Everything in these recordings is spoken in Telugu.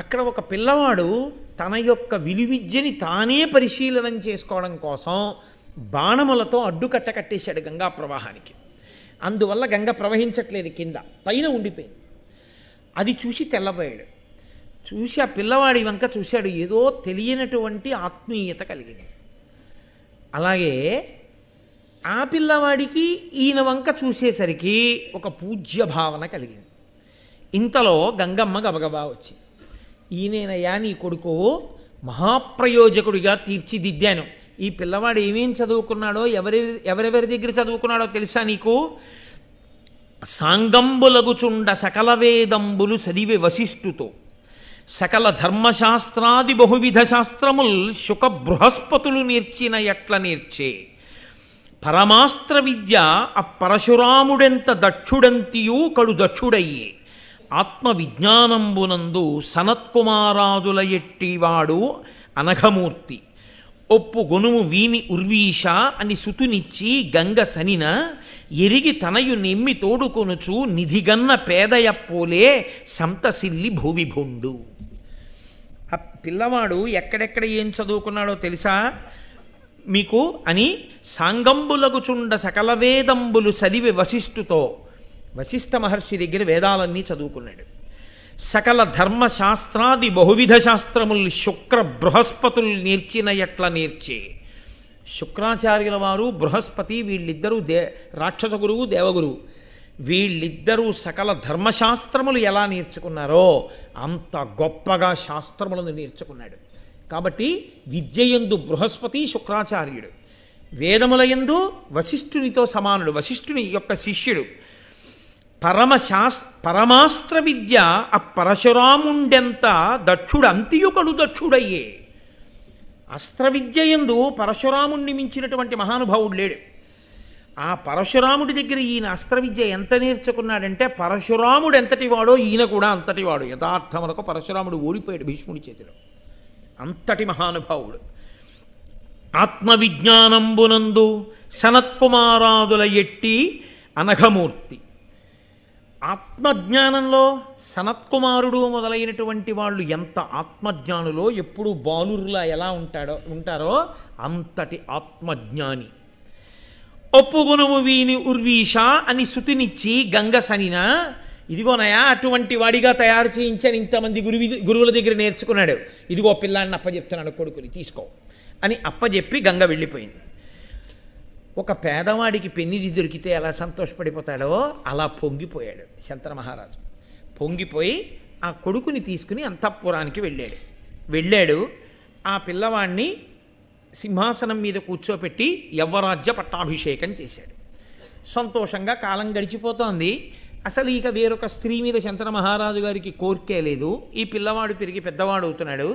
అక్కడ ఒక పిల్లవాడు తన యొక్క విలువిద్యని తానే పరిశీలనం చేసుకోవడం కోసం బాణములతో అడ్డుకట్ట కట్టేశాడు గంగా ప్రవాహానికి అందువల్ల గంగ ప్రవహించట్లేదు కింద పైన ఉండిపోయింది అది చూసి తెల్లబోయాడు చూసి ఆ పిల్లవాడి వంక చూశాడు ఏదో తెలియనటువంటి ఆత్మీయత కలిగింది అలాగే ఆ పిల్లవాడికి ఈయన వంక చూసేసరికి ఒక పూజ్య భావన కలిగింది ఇంతలో గంగమ్మ గబగబా వచ్చింది ఈయనేనయ్యా నీ కొడుకు మహాప్రయోజకుడిగా తీర్చిదిద్దాను ఈ పిల్లవాడు ఏమేం చదువుకున్నాడో ఎవరి ఎవరెవరి దగ్గర చదువుకున్నాడో తెలుసా నీకు సాంగంబులగుచుండ సకల వేదంబులు చదివి వశిష్ఠుతో సకల ధర్మశాస్త్రాది బహువిధ శాస్త్రముల్ శుక బృహస్పతులు నేర్చిన ఎట్ల నేర్చే పరమాస్త్ర విద్య ఆ పరశురాముడెంత దక్షుడంతియూ కడు దక్షుడయ్యే ఆత్మవిజ్ఞానంబునందు సనత్కుమారాజుల ఎట్టివాడు అనఘమూర్తి ఒప్పు గొనుము వీని ఉర్వీష అని సుతునిచ్చి గంగ సనిన ఎరిగి తనయు నిమ్మి తోడుకొనుచు నిధిగన్న పేదయప్పోలే సంతసిల్లి భూండు ఆ పిల్లవాడు ఎక్కడెక్కడ ఏం చదువుకున్నాడో తెలుసా మీకు అని సాంగంబులగుచుండ సకల వేదంబులు చదివి వశిష్ఠుతో వశిష్ఠ మహర్షి దగ్గర వేదాలన్నీ చదువుకున్నాడు సకల ధర్మశాస్త్రాది బహువిధ శాస్త్రములు శుక్ర బృహస్పతులు నేర్చిన ఎట్లా నేర్చే శుక్రాచార్యుల వారు బృహస్పతి వీళ్ళిద్దరూ దే రాక్షస గురువు దేవగురువు వీళ్ళిద్దరూ సకల ధర్మశాస్త్రములు ఎలా నేర్చుకున్నారో అంత గొప్పగా శాస్త్రములను నేర్చుకున్నాడు కాబట్టి విద్యయందు బృహస్పతి శుక్రాచార్యుడు వేదములయందు వశిష్ఠునితో సమానుడు వశిష్ఠుని యొక్క శిష్యుడు పరమశాస్ పరమాస్త్ర విద్య ఆ పరశురాముండెంత దక్షుడు అంత్యుకడు దక్షుడయ్యే విద్య ఎందు పరశురాముణ్ణి మించినటువంటి మహానుభావుడు లేడు ఆ పరశురాముడి దగ్గర ఈయన అస్త్ర విద్య ఎంత నేర్చుకున్నాడంటే పరశురాముడు ఎంతటి వాడో ఈయన కూడా అంతటి వాడు యథార్థములకు పరశురాముడు ఓడిపోయాడు భీష్ముడి చేతిలో అంతటి మహానుభావుడు ఆత్మవిజ్ఞానంబునందు సనత్కుమారాదుల ఎట్టి అనఘమూర్తి ఆత్మజ్ఞానంలో సనత్కుమారుడు మొదలైనటువంటి వాళ్ళు ఎంత ఆత్మజ్ఞానులో ఎప్పుడు బాలురులా ఎలా ఉంటాడో ఉంటారో అంతటి ఆత్మజ్ఞాని ఒప్పుగుణము వీని ఉర్వీష అని శుతినిచ్చి గంగ సనిన ఇదిగోనయా అటువంటి వాడిగా తయారు అని ఇంతమంది గురువి గురువుల దగ్గర నేర్చుకున్నాడు ఇదిగో పిల్లాన్ని అప్పజెప్తున్నాడు కొడుకుని తీసుకో అని అప్పజెప్పి గంగ వెళ్ళిపోయింది ఒక పేదవాడికి పెన్నిది దొరికితే ఎలా సంతోషపడిపోతాడో అలా పొంగిపోయాడు శంతన మహారాజు పొంగిపోయి ఆ కొడుకుని తీసుకుని అంతఃపురానికి వెళ్ళాడు వెళ్ళాడు ఆ పిల్లవాడిని సింహాసనం మీద కూర్చోపెట్టి యవ్వరాజ్య పట్టాభిషేకం చేశాడు సంతోషంగా కాలం గడిచిపోతోంది అసలు ఇక వేరొక స్త్రీ మీద శంతన మహారాజు గారికి కోరికే లేదు ఈ పిల్లవాడు పెరిగి పెద్దవాడు అవుతున్నాడు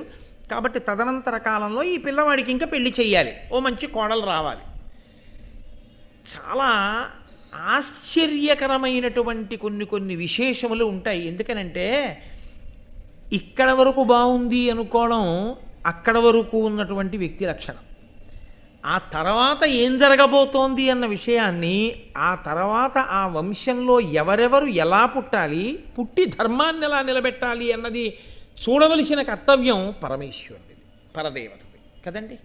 కాబట్టి తదనంతర కాలంలో ఈ పిల్లవాడికి ఇంకా పెళ్లి చేయాలి ఓ మంచి కోడలు రావాలి చాలా ఆశ్చర్యకరమైనటువంటి కొన్ని కొన్ని విశేషములు ఉంటాయి ఎందుకనంటే ఇక్కడ వరకు బాగుంది అనుకోవడం అక్కడ వరకు ఉన్నటువంటి వ్యక్తి లక్షణం ఆ తర్వాత ఏం జరగబోతోంది అన్న విషయాన్ని ఆ తర్వాత ఆ వంశంలో ఎవరెవరు ఎలా పుట్టాలి పుట్టి ధర్మాన్ని ఎలా నిలబెట్టాలి అన్నది చూడవలసిన కర్తవ్యం పరమేశ్వరుడిది పరదేవతది కదండి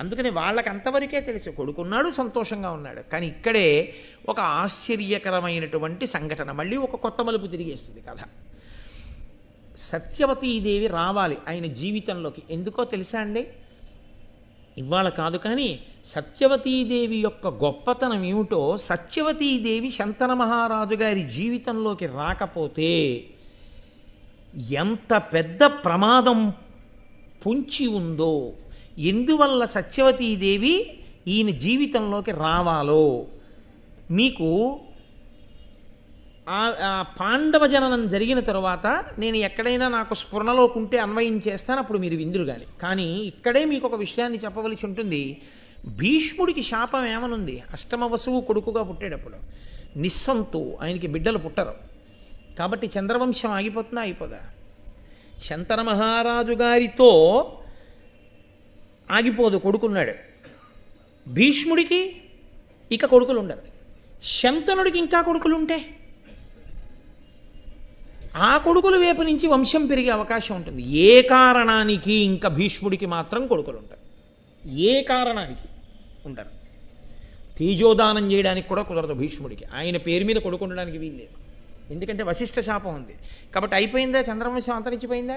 అందుకని వాళ్ళకి అంతవరకే తెలుసు కొడుకున్నాడు సంతోషంగా ఉన్నాడు కానీ ఇక్కడే ఒక ఆశ్చర్యకరమైనటువంటి సంఘటన మళ్ళీ ఒక కొత్త మలుపు తిరిగేస్తుంది కథ సత్యవతీదేవి రావాలి ఆయన జీవితంలోకి ఎందుకో తెలుసా అండి ఇవాళ కాదు కానీ సత్యవతీదేవి యొక్క గొప్పతనం ఏమిటో సత్యవతీదేవి శంతన మహారాజు గారి జీవితంలోకి రాకపోతే ఎంత పెద్ద ప్రమాదం పుంచి ఉందో ఎందువల్ల సత్యవతీదేవి ఈయన జీవితంలోకి రావాలో మీకు ఆ పాండవ జననం జరిగిన తరువాత నేను ఎక్కడైనా నాకు స్ఫురణలోకుంటే అన్వయించేస్తాను అన్వయం చేస్తాను అప్పుడు మీరు విందురు కానీ కానీ ఇక్కడే మీకు ఒక విషయాన్ని చెప్పవలసి ఉంటుంది భీష్ముడికి శాపం ఏమనుంది అష్టమ వసువు కొడుకుగా పుట్టేటప్పుడు నిస్సంతు ఆయనకి బిడ్డలు పుట్టరు కాబట్టి చంద్రవంశం ఆగిపోతుందా అయిపోదా శంతన మహారాజు గారితో ఆగిపోదు కొడుకున్నాడు భీష్ముడికి ఇక కొడుకులు ఉండరు శంతనుడికి ఇంకా కొడుకులు ఉంటే ఆ కొడుకులు వైపు నుంచి వంశం పెరిగే అవకాశం ఉంటుంది ఏ కారణానికి ఇంకా భీష్ముడికి మాత్రం కొడుకులు ఉంటారు ఏ కారణానికి ఉండరు తేజోదానం చేయడానికి కూడా కుదరదు భీష్ముడికి ఆయన పేరు మీద కొడుకుండడానికి వీల్లేదు ఎందుకంటే వశిష్ట శాపం ఉంది కాబట్టి అయిపోయిందా చంద్రవంశం అంతరించిపోయిందా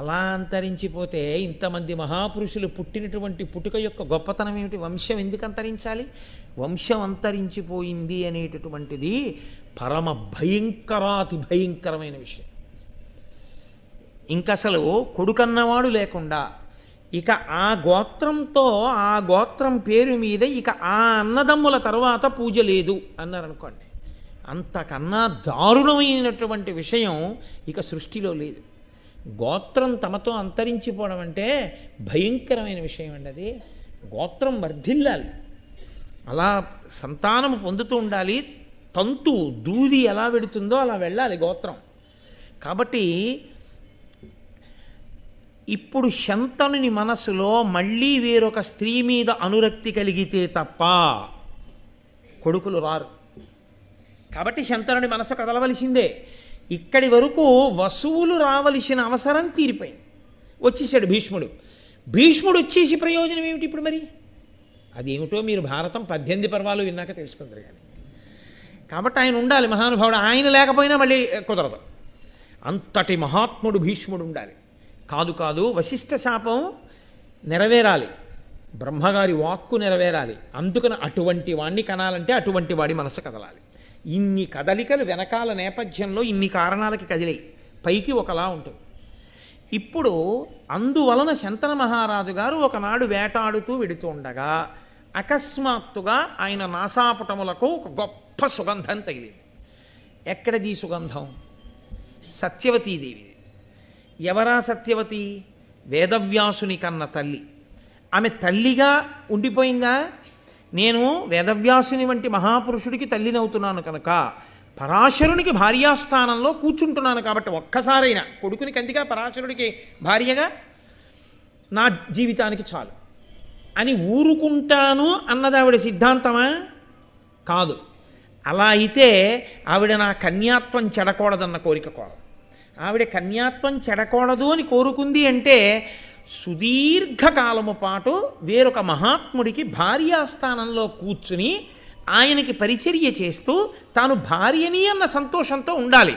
అలా అంతరించిపోతే ఇంతమంది మహాపురుషులు పుట్టినటువంటి పుట్టుక యొక్క గొప్పతనం ఏమిటి వంశం ఎందుకు అంతరించాలి వంశం అంతరించిపోయింది అనేటటువంటిది పరమ భయంకరాతి భయంకరమైన విషయం అసలు కొడుకన్నవాడు లేకుండా ఇక ఆ గోత్రంతో ఆ గోత్రం పేరు మీద ఇక ఆ అన్నదమ్ముల తర్వాత పూజ లేదు అన్నారనుకోండి అంతకన్నా దారుణమైనటువంటి విషయం ఇక సృష్టిలో లేదు గోత్రం తమతో అంతరించిపోవడం అంటే భయంకరమైన విషయం అండి అది గోత్రం వర్ధిల్లాలి అలా సంతానం పొందుతూ ఉండాలి తంతు దూది ఎలా పెడుతుందో అలా వెళ్ళాలి గోత్రం కాబట్టి ఇప్పుడు శంతనుని మనసులో మళ్ళీ వేరొక స్త్రీ మీద అనురక్తి కలిగితే తప్ప కొడుకులు రారు కాబట్టి శంతనుని మనసు కదలవలసిందే ఇక్కడి వరకు వసువులు రావలసిన అవసరం తీరిపోయింది వచ్చేసాడు భీష్ముడు భీష్ముడు వచ్చేసి ప్రయోజనం ఏమిటి ఇప్పుడు మరి అదేమిటో మీరు భారతం పద్దెనిమిది పర్వాలు విన్నాక తెలుసుకుందరు కానీ కాబట్టి ఆయన ఉండాలి మహానుభావుడు ఆయన లేకపోయినా మళ్ళీ కుదరదు అంతటి మహాత్ముడు భీష్ముడు ఉండాలి కాదు కాదు వశిష్ట శాపం నెరవేరాలి బ్రహ్మగారి వాక్కు నెరవేరాలి అందుకని అటువంటి వాణ్ణి కనాలంటే అటువంటి వాడి మనసు కదలాలి ఇన్ని కదలికలు వెనకాల నేపథ్యంలో ఇన్ని కారణాలకి కదిలే పైకి ఒకలా ఉంటుంది ఇప్పుడు అందువలన శంతన మహారాజు గారు ఒకనాడు వేటాడుతూ వెడుతుండగా అకస్మాత్తుగా ఆయన నాసాపుటములకు ఒక గొప్ప సుగంధం తగిలింది ఎక్కడది సుగంధం సత్యవతీదేవి ఎవరా సత్యవతి వేదవ్యాసుని కన్న తల్లి ఆమె తల్లిగా ఉండిపోయిందా నేను వేదవ్యాసుని వంటి మహాపురుషుడికి తల్లినవుతున్నాను కనుక పరాశరునికి భార్యాస్థానంలో కూర్చుంటున్నాను కాబట్టి ఒక్కసారైనా కొడుకుని కందిగా పరాశరుడికి భార్యగా నా జీవితానికి చాలు అని ఊరుకుంటాను అన్నది ఆవిడ సిద్ధాంతమా కాదు అలా అయితే ఆవిడ నా కన్యాత్వం చెడకూడదన్న కోరిక కోరదు ఆవిడ కన్యాత్వం చెడకూడదు అని కోరుకుంది అంటే సుదీర్ఘకాలము పాటు వేరొక మహాత్ముడికి భార్యాస్థానంలో కూర్చుని ఆయనకి పరిచర్య చేస్తూ తాను భార్యని అన్న సంతోషంతో ఉండాలి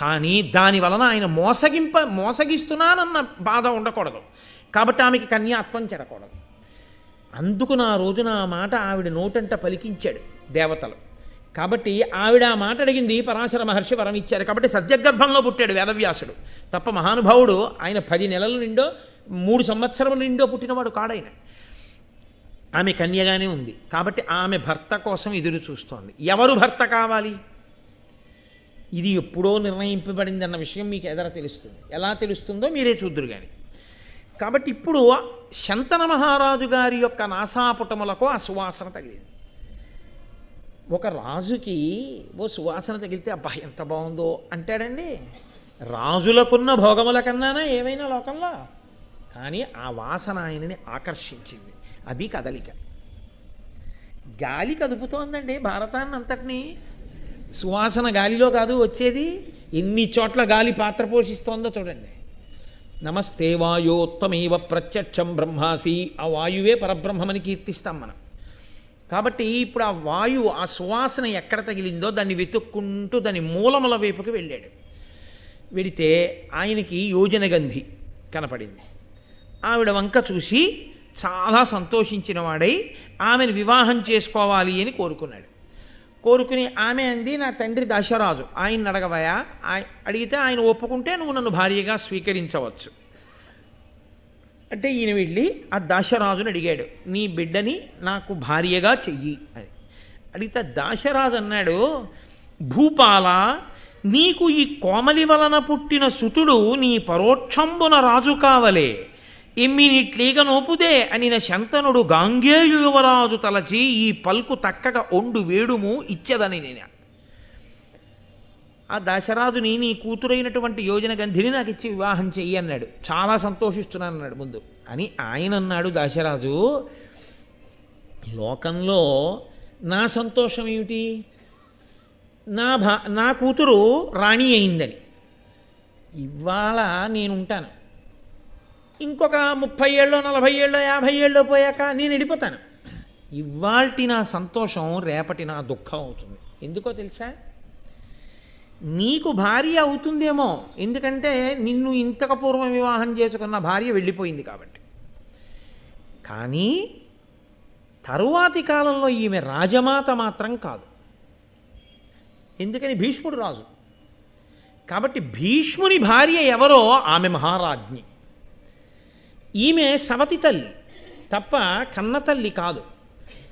కానీ దాని వలన ఆయన మోసగింప మోసగిస్తున్నానన్న బాధ ఉండకూడదు కాబట్టి ఆమెకి కన్యాత్వం చెడకూడదు అందుకు నా రోజున ఆ మాట ఆవిడ నోటంట పలికించాడు దేవతలు కాబట్టి ఆవిడ ఆ మాట అడిగింది పరాశర మహర్షి వరం ఇచ్చారు కాబట్టి సత్యగర్భంలో పుట్టాడు వేదవ్యాసుడు తప్ప మహానుభావుడు ఆయన పది నెలల నిండో మూడు సంవత్సరం నిండో పుట్టినవాడు కాడైన ఆమె కన్యగానే ఉంది కాబట్టి ఆమె భర్త కోసం ఎదురు చూస్తోంది ఎవరు భర్త కావాలి ఇది ఎప్పుడో నిర్ణయింపబడింది అన్న విషయం మీకు ఎదర తెలుస్తుంది ఎలా తెలుస్తుందో మీరే చూద్దురు కానీ కాబట్టి ఇప్పుడు శంతన మహారాజు గారి యొక్క నాసాపుటములకు ఆ సువాసన తగిలింది ఒక రాజుకి ఓ సువాసన తగిలితే అబ్బా ఎంత బాగుందో అంటాడండి రాజులకున్న భోగముల కన్నానా ఏమైనా లోకంలో కానీ ఆ వాసన ఆయనని ఆకర్షించింది అది కదలిక గాలి కదుపుతోందండి భారతాన్ని అంతటినీ సువాసన గాలిలో కాదు వచ్చేది ఎన్ని చోట్ల గాలి పాత్ర పోషిస్తోందో చూడండి నమస్తే వాయోత్తమేవ ప్రత్యక్షం బ్రహ్మాసి ఆ వాయువే పరబ్రహ్మమని కీర్తిస్తాం మనం కాబట్టి ఇప్పుడు ఆ వాయువు ఆ సువాసన ఎక్కడ తగిలిందో దాన్ని వెతుక్కుంటూ దాని మూలముల వైపుకి వెళ్ళాడు వెడితే ఆయనకి యోజనగంధి కనపడింది ఆవిడ వంక చూసి చాలా సంతోషించిన వాడై ఆమెను వివాహం చేసుకోవాలి అని కోరుకున్నాడు కోరుకుని ఆమె అంది నా తండ్రి దశరాజు ఆయన అడగవయా అడిగితే ఆయన ఒప్పుకుంటే నువ్వు నన్ను భార్యగా స్వీకరించవచ్చు అంటే ఈయన వెళ్ళి ఆ దాశరాజుని అడిగాడు నీ బిడ్డని నాకు భార్యగా చెయ్యి అని అడిగితే దాశరాజు అన్నాడు భూపాల నీకు ఈ కోమలి వలన పుట్టిన సుతుడు నీ పరోక్షంబున రాజు కావలే ఇమ్మినిట్లీగ నోపుదే నా శంతనుడు గాంగేయు యువరాజు తలచి ఈ పల్కు తక్కక ఒండు వేడుము ఇచ్చదని నేను ఆ దశరాజుని నీ కూతురైనటువంటి యోజన గంధిని నాకు ఇచ్చి వివాహం చెయ్యి అన్నాడు చాలా సంతోషిస్తున్నాను అన్నాడు ముందు అని ఆయన అన్నాడు దాశరాజు లోకంలో నా సంతోషం ఏమిటి నా భా నా కూతురు రాణి అయిందని ఇవాళ నేనుంటాను ఇంకొక ముప్పై ఏళ్ళో నలభై ఏళ్ళో యాభై ఏళ్ళో పోయాక నేను వెళ్ళిపోతాను ఇవాల్టి నా సంతోషం రేపటి నా దుఃఖం అవుతుంది ఎందుకో తెలుసా నీకు భార్య అవుతుందేమో ఎందుకంటే నిన్ను ఇంతక పూర్వం వివాహం చేసుకున్న భార్య వెళ్ళిపోయింది కాబట్టి కానీ తరువాతి కాలంలో ఈమె రాజమాత మాత్రం కాదు ఎందుకని భీష్ముడు రాజు కాబట్టి భీష్ముని భార్య ఎవరో ఆమె మహారాజ్ఞి ఈమె సవతి తల్లి తప్ప కన్న తల్లి కాదు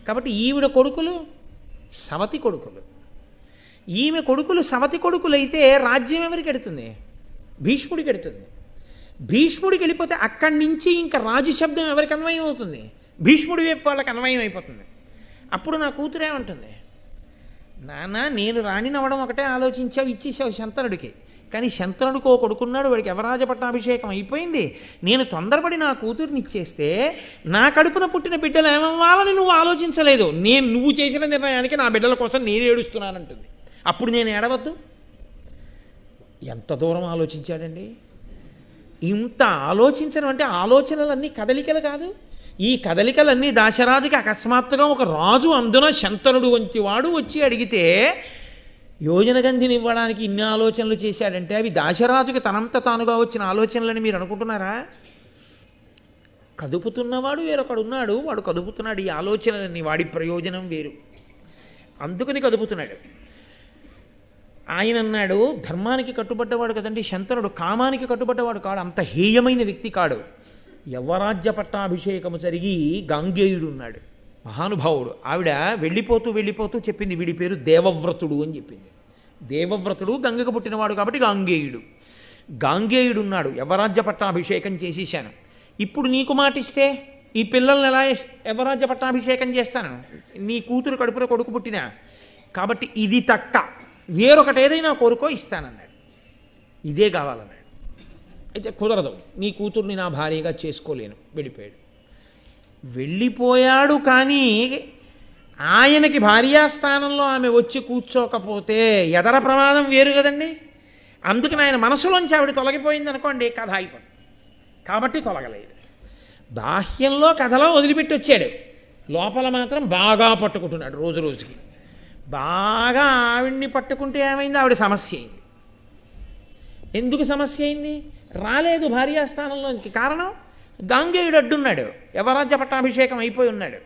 కాబట్టి ఈవిడ కొడుకులు సవతి కొడుకులు ఈమె కొడుకులు సవతి కొడుకులైతే రాజ్యం ఎవరికి ఎడుతుంది భీష్ముడికి ఎడుతుంది భీష్ముడికి వెళ్ళిపోతే అక్కడి నుంచి ఇంకా రాజు శబ్దం ఎవరికి అన్వయం అవుతుంది భీష్ముడి వైపు వాళ్ళకి అన్వయం అయిపోతుంది అప్పుడు నా కూతురే ఉంటుంది నాన్న నేను రాణినవ్వడం ఒకటే ఆలోచించావు ఇచ్చేసావు శంతనుడికి కానీ శంతనుడికి ఓ కొడుకున్నాడు వాడికి యవరాజ పట్టాభిషేకం అయిపోయింది నేను తొందరపడి నా కూతుర్ని ఇచ్చేస్తే నా కడుపున పుట్టిన బిడ్డలు ఏమవ్వాలని నువ్వు ఆలోచించలేదు నేను నువ్వు చేసిన నిర్ణయానికి నా బిడ్డల కోసం నేను ఏడుస్తున్నానంటుంది అప్పుడు నేను ఏడవద్దు ఎంత దూరం ఆలోచించాడండి ఇంత ఆలోచించడం అంటే ఆలోచనలన్నీ కదలికలు కాదు ఈ కదలికలన్నీ దాశరాజుకి అకస్మాత్తుగా ఒక రాజు అందున శంతనుడు వంటి వాడు వచ్చి అడిగితే యోజనగంధిని ఇవ్వడానికి ఇన్ని ఆలోచనలు చేశాడంటే అవి దాశరాజుకి తనంత తానుగా వచ్చిన ఆలోచనలని మీరు అనుకుంటున్నారా కదుపుతున్నవాడు వేరొకడున్నాడు వాడు కదుపుతున్నాడు ఈ ఆలోచనలన్నీ వాడి ప్రయోజనం వేరు అందుకని కదుపుతున్నాడు ఆయన అన్నాడు ధర్మానికి కట్టుబడ్డవాడు కదండి శంతనుడు కామానికి కట్టుబడ్డవాడు కాడు అంత హేయమైన వ్యక్తి కాడు యవరాజ్య పట్టాభిషేకము జరిగి గాంగేయుడు ఉన్నాడు మహానుభావుడు ఆవిడ వెళ్ళిపోతూ వెళ్ళిపోతూ చెప్పింది వీడి పేరు దేవవ్రతుడు అని చెప్పింది దేవవ్రతుడు గంగకు పుట్టినవాడు కాబట్టి గాంగేయుడు గాంగేయుడున్నాడు యవరాజ్య పట్టాభిషేకం చేసేసాను ఇప్పుడు నీకు మాటిస్తే ఈ పిల్లల్ని ఎలా యవరాజ్య పట్టాభిషేకం చేస్తాను నీ కూతురు కడుపున కొడుకు పుట్టిన కాబట్టి ఇది తక్క వేరొకటి ఏదైనా కోరుకో ఇస్తానన్నాడు ఇదే కావాలన్నాడు అయితే కుదరదు నీ కూతుర్ని నా భార్యగా చేసుకోలేను వెళ్ళిపోయాడు వెళ్ళిపోయాడు కానీ ఆయనకి భార్యాస్థానంలో ఆమె వచ్చి కూర్చోకపోతే ఎదర ప్రమాదం వేరు కదండి అందుకని ఆయన మనసులోంచి ఆవిడ తొలగిపోయింది అనుకోండి కథ అయిపోయింది కాబట్టి తొలగలేదు బాహ్యంలో కథలో వదిలిపెట్టి వచ్చాడు లోపల మాత్రం బాగా పట్టుకుంటున్నాడు రోజు రోజుకి బాగా ఆవిడ్ని పట్టుకుంటే ఏమైంది ఆవిడ సమస్య అయింది ఎందుకు సమస్య అయింది రాలేదు భార్యాస్థానంలోనికి కారణం గంగేయుడు అడ్డున్నాడు యవరాజ్య పట్టాభిషేకం అయిపోయి ఉన్నాడు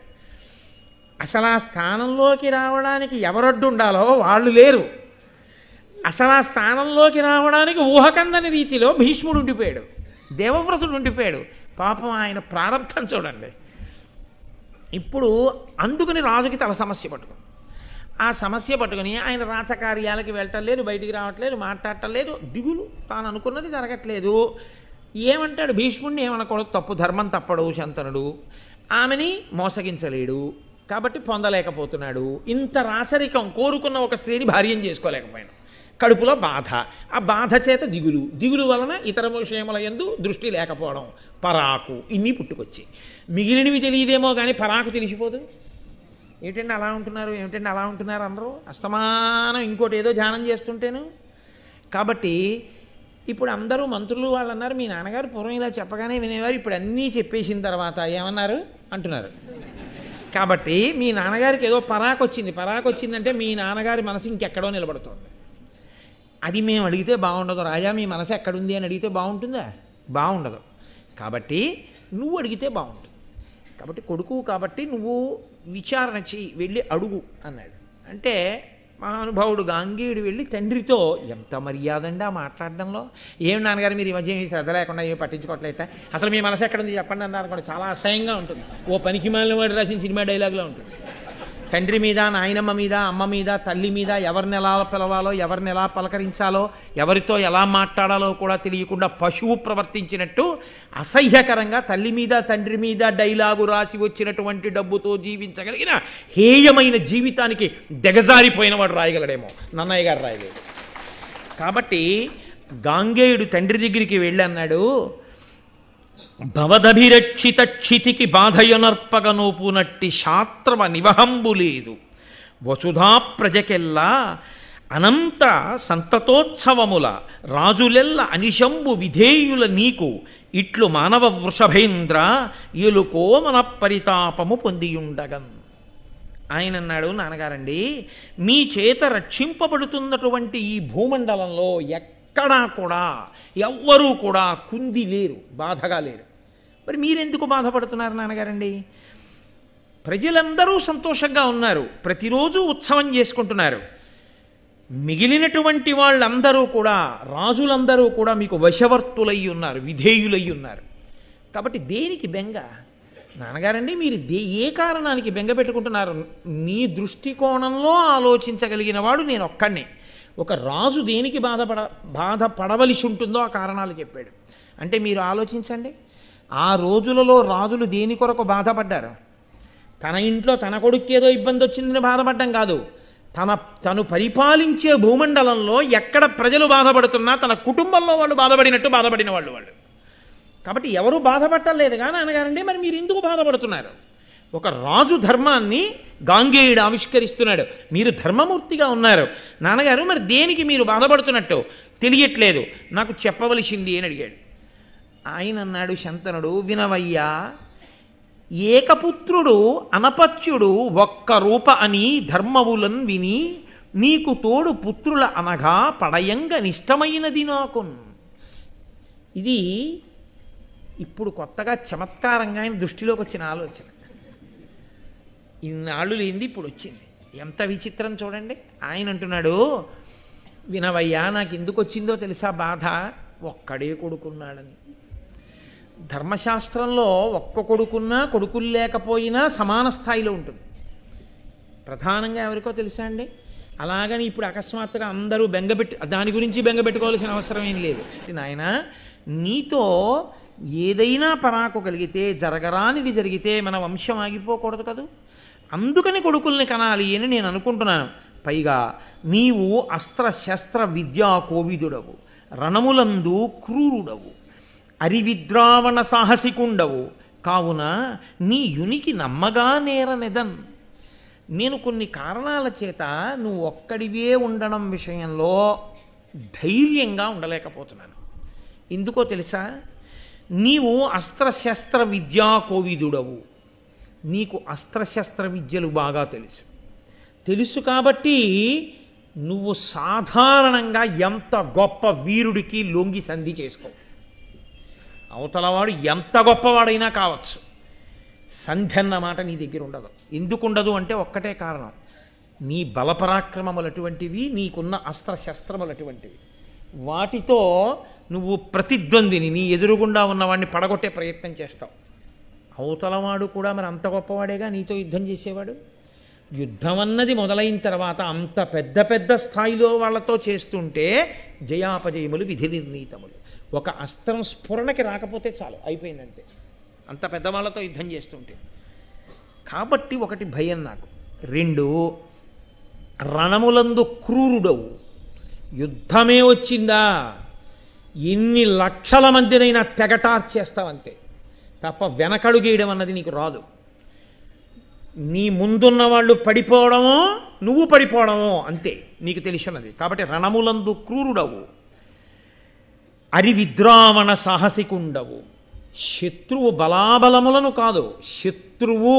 అసలు ఆ స్థానంలోకి రావడానికి ఎవరడ్డు ఉండాలో వాళ్ళు లేరు అసలు ఆ స్థానంలోకి రావడానికి ఊహకందని రీతిలో భీష్ముడు ఉండిపోయాడు దేవవ్రతుడు ఉండిపోయాడు పాపం ఆయన ప్రారంభం చూడండి ఇప్పుడు అందుకని రాజుకి తల సమస్య పట్టుకుంది ఆ సమస్య పట్టుకుని ఆయన రాచకార్యాలకి వెళ్ళటం లేదు బయటికి రావట్లేదు మాట్లాడటం లేదు దిగులు తాను అనుకున్నది జరగట్లేదు ఏమంటాడు భీష్ముడిని ఏమనకూడదు తప్పు ధర్మం తప్పడు శంతనుడు ఆమెని మోసగించలేడు కాబట్టి పొందలేకపోతున్నాడు ఇంత రాచరికం కోరుకున్న ఒక స్త్రీని భార్యం చేసుకోలేకపోయాను కడుపులో బాధ ఆ బాధ చేత దిగులు దిగులు వలన ఇతర విషయముల ఎందు దృష్టి లేకపోవడం పరాకు ఇన్ని పుట్టుకొచ్చి మిగిలినవి తెలియదేమో కానీ పరాకు తెలిసిపోదు ఏమిటండి అలా ఉంటున్నారు ఏమిటండి అలా ఉంటున్నారు అందరూ అస్తమానం ఇంకోటి ఏదో ధ్యానం చేస్తుంటేను కాబట్టి ఇప్పుడు అందరూ మంత్రులు వాళ్ళు అన్నారు మీ నాన్నగారు పూర్వం ఇలా చెప్పగానే వినేవారు ఇప్పుడు అన్నీ చెప్పేసిన తర్వాత ఏమన్నారు అంటున్నారు కాబట్టి మీ నాన్నగారికి ఏదో పరాకు వచ్చింది పరాకు వచ్చిందంటే మీ నాన్నగారి మనసు ఇంకెక్కడో నిలబడుతుంది అది మేము అడిగితే బాగుండదు రాజా మీ మనసు ఎక్కడుంది అని అడిగితే బాగుంటుందా బాగుండదు కాబట్టి నువ్వు అడిగితే బాగుంటుంది కాబట్టి కొడుకు కాబట్టి నువ్వు విచారణ చెయ్యి వెళ్ళి అడుగు అన్నాడు అంటే మహానుభావుడు గాంగీయుడు వెళ్ళి తండ్రితో ఎంత మర్యాదండి ఆ మాట్లాడడంలో ఏమి నాన్నగారు మీరు ఈ మధ్య ఏమి శ్రద్ధ లేకుండా ఏమి పట్టించుకోవట్లేట అసలు మీ మనసు ఎక్కడ ఉంది చెప్పండి అన్నారు కూడా చాలా అసహ్యంగా ఉంటుంది ఓ పనికి మాలిన వాడు రాసిన సినిమా డైలాగ్లో ఉంటుంది తండ్రి మీద నాయనమ్మ మీద అమ్మ మీద తల్లి మీద ఎవరిని ఎలా పిలవాలో ఎవరిని ఎలా పలకరించాలో ఎవరితో ఎలా మాట్లాడాలో కూడా తెలియకుండా పశువు ప్రవర్తించినట్టు అసహ్యకరంగా తల్లి మీద తండ్రి మీద డైలాగు రాసి వచ్చినటువంటి డబ్బుతో జీవించగలిగిన హేయమైన జీవితానికి దిగజారిపోయినవాడు రాయగలడేమో నన్నయ్య గారు రాయలేదు కాబట్టి గాంగేయుడు తండ్రి దగ్గరికి వెళ్ళన్నాడు అన్నాడు భవదభిరక్షిత క్షితికి నట్టి శాత్రమ నివహంబు లేదు వసుధా ప్రజకెల్లా అనంత సంతతోత్సవముల రాజులెల్ల అనిశంబు విధేయుల నీకు ఇట్లు మానవ వృషభేంద్ర ఎలుకో మన పరితాపము పొందియుండగన్ ఆయన అన్నాడు నాన్నగారండి మీ చేత రక్షింపబడుతున్నటువంటి ఈ భూమండలంలో ఎక్కడా కూడా ఎవ్వరూ కూడా కుంది లేరు బాధగా లేరు మరి మీరెందుకు బాధపడుతున్నారు నాన్నగారండి ప్రజలందరూ సంతోషంగా ఉన్నారు ప్రతిరోజు ఉత్సవం చేసుకుంటున్నారు మిగిలినటువంటి వాళ్ళందరూ కూడా రాజులందరూ కూడా మీకు వశవర్తులై ఉన్నారు విధేయులై ఉన్నారు కాబట్టి దేనికి బెంగ నాన్నగారండి మీరు దే ఏ కారణానికి బెంగ పెట్టుకుంటున్నారు మీ దృష్టికోణంలో ఆలోచించగలిగిన వాడు నేను ఒక్కడిని ఒక రాజు దేనికి బాధపడ బాధపడవలసి ఉంటుందో ఆ కారణాలు చెప్పాడు అంటే మీరు ఆలోచించండి ఆ రోజులలో రాజులు దేని కొరకు బాధపడ్డారు తన ఇంట్లో తన కొడుక్కి ఏదో ఇబ్బంది వచ్చిందని బాధపడ్డం కాదు తన తను పరిపాలించే భూమండలంలో ఎక్కడ ప్రజలు బాధపడుతున్నా తన కుటుంబంలో వాళ్ళు బాధపడినట్టు బాధపడిన వాళ్ళు వాళ్ళు కాబట్టి ఎవరు బాధపట్టలేదు కానీ అనగానండి మరి మీరు ఎందుకు బాధపడుతున్నారు ఒక రాజు ధర్మాన్ని గాంగేయుడు ఆవిష్కరిస్తున్నాడు మీరు ధర్మమూర్తిగా ఉన్నారు నాన్నగారు మరి దేనికి మీరు బాధపడుతున్నట్టు తెలియట్లేదు నాకు చెప్పవలసింది అని అడిగాడు ఆయన అన్నాడు శంతనుడు వినవయ్యా ఏకపుత్రుడు అనపత్యుడు ఒక్క రూప అని ధర్మవులన్ విని నీకు తోడు పుత్రుల అనగా పడయంగ నిష్టమైనది నాకు ఇది ఇప్పుడు కొత్తగా చమత్కారంగా ఆయన దృష్టిలోకి వచ్చిన ఆలోచన ఇన్నాళ్ళు లేనిది ఇప్పుడు వచ్చింది ఎంత విచిత్రం చూడండి ఆయన అంటున్నాడు వినవయ్యా నాకు ఎందుకు వచ్చిందో తెలుసా బాధ ఒక్కడే కొడుకున్నాడని ధర్మశాస్త్రంలో ఒక్క కొడుకున్నా కొడుకులు లేకపోయినా సమాన స్థాయిలో ఉంటుంది ప్రధానంగా ఎవరికో తెలుసా అండి అలాగని ఇప్పుడు అకస్మాత్తుగా అందరూ బెంగపెట్టి దాని గురించి బెంగపెట్టుకోవాల్సిన అవసరం ఏం లేదు నాయన నీతో ఏదైనా పరాకు కలిగితే జరగరానిది జరిగితే మన వంశం ఆగిపోకూడదు కదూ అందుకని కొడుకుల్ని కనాలి అని నేను అనుకుంటున్నాను పైగా నీవు అస్త్ర శస్త్ర విద్యా కోవిదుడవు రణములందు క్రూరుడవు అరివిద్రావణ సాహసికుండవు కావున నీ యునికి నమ్మగా నేరనెదన్ నేను కొన్ని కారణాల చేత నువ్వు ఒక్కడివే ఉండడం విషయంలో ధైర్యంగా ఉండలేకపోతున్నాను ఎందుకో తెలుసా నీవు అస్త్రశస్త్ర విద్యా కోవిదుడవు నీకు అస్త్రశస్త్ర విద్యలు బాగా తెలుసు తెలుసు కాబట్టి నువ్వు సాధారణంగా ఎంత గొప్ప వీరుడికి లొంగి సంధి చేసుకోవు అవతలవాడు ఎంత గొప్పవాడైనా కావచ్చు సంధ్య అన్నమాట నీ దగ్గర ఉండదు ఎందుకు ఉండదు అంటే ఒక్కటే కారణం నీ బలపరాక్రమములు అటువంటివి నీకున్న అస్త్రశస్త్రములు అటువంటివి వాటితో నువ్వు ప్రతిద్వందిని నీ ఎదురుగుండా ఉన్నవాడిని పడగొట్టే ప్రయత్నం చేస్తావు అవతలవాడు కూడా మరి అంత గొప్పవాడేగా నీతో యుద్ధం చేసేవాడు యుద్ధం అన్నది మొదలైన తర్వాత అంత పెద్ద పెద్ద స్థాయిలో వాళ్ళతో చేస్తుంటే జయాపజయములు విధి నిర్ణీతములు ఒక అస్త్రం స్ఫురణకి రాకపోతే చాలు అయిపోయిందంతే అంత పెద్దవాళ్ళతో యుద్ధం చేస్తుంటే కాబట్టి ఒకటి భయం నాకు రెండు రణములందు క్రూరుడవు యుద్ధమే వచ్చిందా ఎన్ని లక్షల మందినైనా తెగటార్చేస్తావంతే తప్ప గేయడం అన్నది నీకు రాదు నీ ముందున్న వాళ్ళు పడిపోవడమో నువ్వు పడిపోవడమో అంతే నీకు తెలిసినది కాబట్టి రణములందు క్రూరుడవు అరివిద్రావణ సాహసికుండవు శత్రువు బలాబలములను కాదు శత్రువు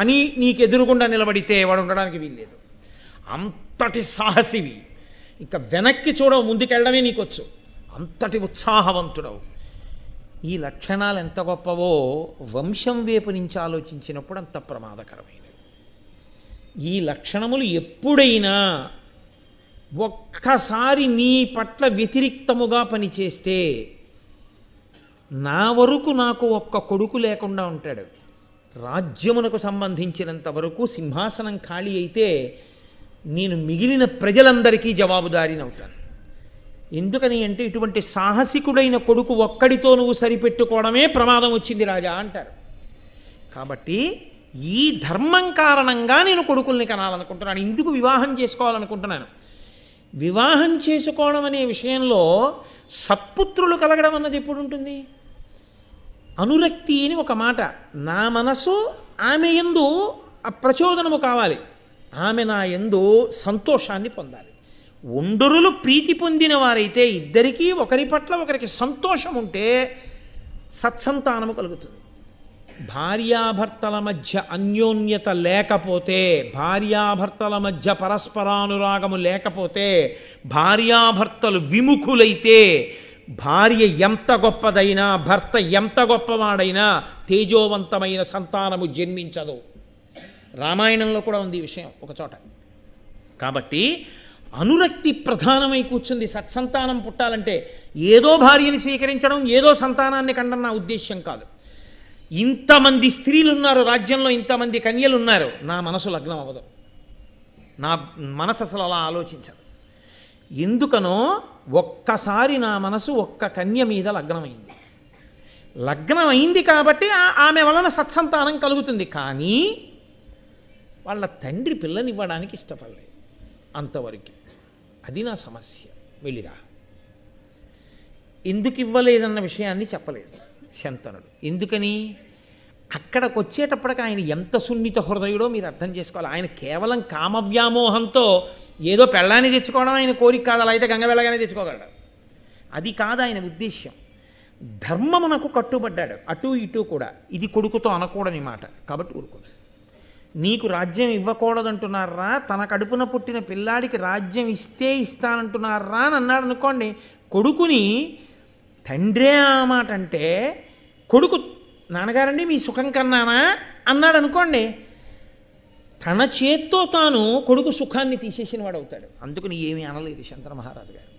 అని నీకెదురుగుండా నిలబడితే వాడు ఉండడానికి వీల్లేదు అంతటి సాహసివి ఇంకా వెనక్కి చూడవు ముందుకెళ్ళడమే నీకొచ్చు అంతటి ఉత్సాహవంతుడవు ఈ లక్షణాలు ఎంత గొప్పవో వంశం వైపు నుంచి ఆలోచించినప్పుడు అంత ప్రమాదకరమైనవి ఈ లక్షణములు ఎప్పుడైనా ఒక్కసారి నీ పట్ల వ్యతిరిక్తముగా పనిచేస్తే నా వరకు నాకు ఒక్క కొడుకు లేకుండా ఉంటాడు రాజ్యమునకు సంబంధించినంత వరకు సింహాసనం ఖాళీ అయితే నేను మిగిలిన ప్రజలందరికీ అవుతాను ఎందుకని అంటే ఇటువంటి సాహసికుడైన కొడుకు ఒక్కడితో నువ్వు సరిపెట్టుకోవడమే ప్రమాదం వచ్చింది రాజా అంటారు కాబట్టి ఈ ధర్మం కారణంగా నేను కొడుకుల్ని కనాలనుకుంటున్నాను ఇందుకు వివాహం చేసుకోవాలనుకుంటున్నాను వివాహం చేసుకోవడం అనే విషయంలో సత్పుత్రులు కలగడం అన్నది ఎప్పుడు ఉంటుంది అనురక్తి అని ఒక మాట నా మనసు ఆమె ఎందు ఆ ప్రచోదనము కావాలి ఆమె నా ఎందు సంతోషాన్ని పొందాలి ఉండరులు ప్రీతి పొందిన వారైతే ఇద్దరికీ ఒకరి పట్ల ఒకరికి సంతోషం ఉంటే సత్సంతానము కలుగుతుంది భార్యాభర్తల మధ్య అన్యోన్యత లేకపోతే భార్యాభర్తల మధ్య పరస్పరానురాగము లేకపోతే భార్యాభర్తలు విముఖులైతే భార్య ఎంత గొప్పదైనా భర్త ఎంత గొప్పవాడైనా తేజోవంతమైన సంతానము జన్మించదు రామాయణంలో కూడా ఉంది ఈ విషయం ఒక చోట కాబట్టి అనురక్తి ప్రధానమై కూర్చుంది సత్సంతానం పుట్టాలంటే ఏదో భార్యని స్వీకరించడం ఏదో సంతానాన్ని కండన్న నా ఉద్దేశ్యం కాదు ఇంతమంది స్త్రీలు ఉన్నారు రాజ్యంలో ఇంతమంది కన్యలు ఉన్నారు నా మనసు లగ్నం అవ్వదు నా మనసు అసలు అలా ఆలోచించదు ఎందుకనో ఒక్కసారి నా మనసు ఒక్క కన్య మీద లగ్నమైంది లగ్నం అయింది కాబట్టి ఆమె వలన సత్సంతానం కలుగుతుంది కానీ వాళ్ళ తండ్రి పిల్లనివ్వడానికి ఇష్టపడలేదు అంతవరకు అది నా సమస్య వెళ్ళిరా ఎందుకు ఇవ్వలేదన్న విషయాన్ని చెప్పలేదు శంతనుడు ఎందుకని అక్కడికి వచ్చేటప్పటికి ఆయన ఎంత సున్నిత హృదయుడో మీరు అర్థం చేసుకోవాలి ఆయన కేవలం కామవ్యామోహంతో ఏదో పెళ్ళాన్ని తెచ్చుకోవడం ఆయన కోరిక కాదు అలా అయితే గంగ వెళ్ళగానే తెచ్చుకోగలడు అది కాదు ఆయన ఉద్దేశ్యం ధర్మమునకు కట్టుబడ్డాడు అటు ఇటు కూడా ఇది కొడుకుతో అనకూడని మాట కాబట్టి ఊరుకోలేదు నీకు రాజ్యం ఇవ్వకూడదంటున్నారా తన కడుపున పుట్టిన పిల్లాడికి రాజ్యం ఇస్తే ఇస్తానంటున్నారా అని అన్నాడు అనుకోండి కొడుకుని తండ్రే ఆ మాట అంటే కొడుకు నాన్నగారండి మీ సుఖం కన్నానా అన్నాడు అనుకోండి తన చేత్తో తాను కొడుకు సుఖాన్ని తీసేసిన వాడు అవుతాడు అందుకని ఏమీ అనలేదు శంకర మహారాజు గారు